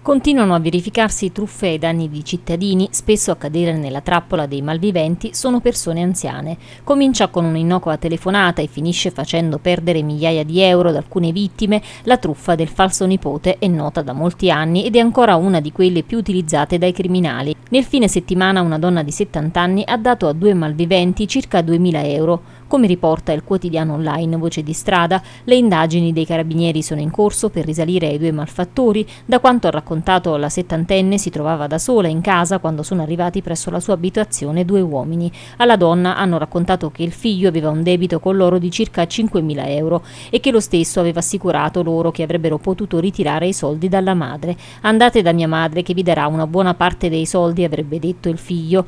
Continuano a verificarsi truffe ai danni di cittadini, spesso a cadere nella trappola dei malviventi sono persone anziane. Comincia con un'innocua telefonata e finisce facendo perdere migliaia di euro ad alcune vittime la truffa del falso nipote è nota da molti anni ed è ancora una di quelle più utilizzate dai criminali. Nel fine settimana una donna di 70 anni ha dato a due malviventi circa 2.000 euro. Come riporta il quotidiano online Voce di Strada, le indagini dei carabinieri sono in corso per risalire ai due malfattori. Da quanto ha raccontato la settantenne, si trovava da sola in casa quando sono arrivati presso la sua abitazione due uomini. Alla donna hanno raccontato che il figlio aveva un debito con loro di circa 5.000 euro e che lo stesso aveva assicurato loro che avrebbero potuto ritirare i soldi dalla madre. Andate da mia madre che vi darà una buona parte dei soldi, avrebbe detto il figlio.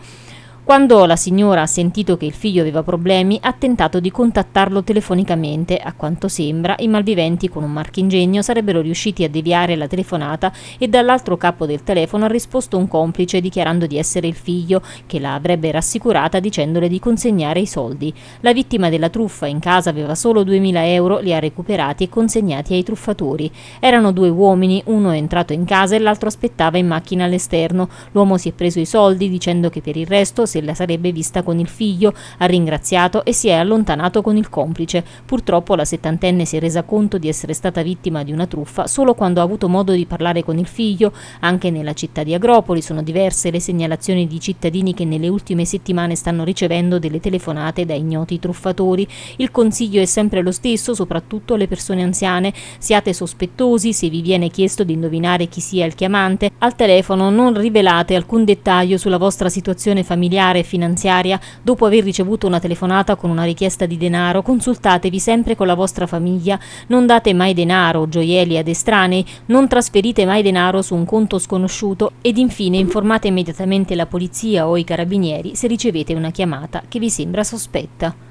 Quando la signora ha sentito che il figlio aveva problemi, ha tentato di contattarlo telefonicamente. A quanto sembra, i malviventi con un marchingegno sarebbero riusciti a deviare la telefonata e dall'altro capo del telefono ha risposto un complice dichiarando di essere il figlio, che la avrebbe rassicurata dicendole di consegnare i soldi. La vittima della truffa in casa aveva solo 2000 euro, li ha recuperati e consegnati ai truffatori. Erano due uomini, uno è entrato in casa e l'altro aspettava in macchina all'esterno. L'uomo si è preso i soldi dicendo che per il resto se se la sarebbe vista con il figlio, ha ringraziato e si è allontanato con il complice. Purtroppo la settantenne si è resa conto di essere stata vittima di una truffa solo quando ha avuto modo di parlare con il figlio. Anche nella città di Agropoli sono diverse le segnalazioni di cittadini che nelle ultime settimane stanno ricevendo delle telefonate da ignoti truffatori. Il consiglio è sempre lo stesso, soprattutto alle persone anziane. Siate sospettosi se vi viene chiesto di indovinare chi sia il chiamante. Al telefono non rivelate alcun dettaglio sulla vostra situazione familiare familiare e finanziaria, dopo aver ricevuto una telefonata con una richiesta di denaro, consultatevi sempre con la vostra famiglia, non date mai denaro, o gioielli ad estranei, non trasferite mai denaro su un conto sconosciuto ed infine informate immediatamente la polizia o i carabinieri se ricevete una chiamata che vi sembra sospetta.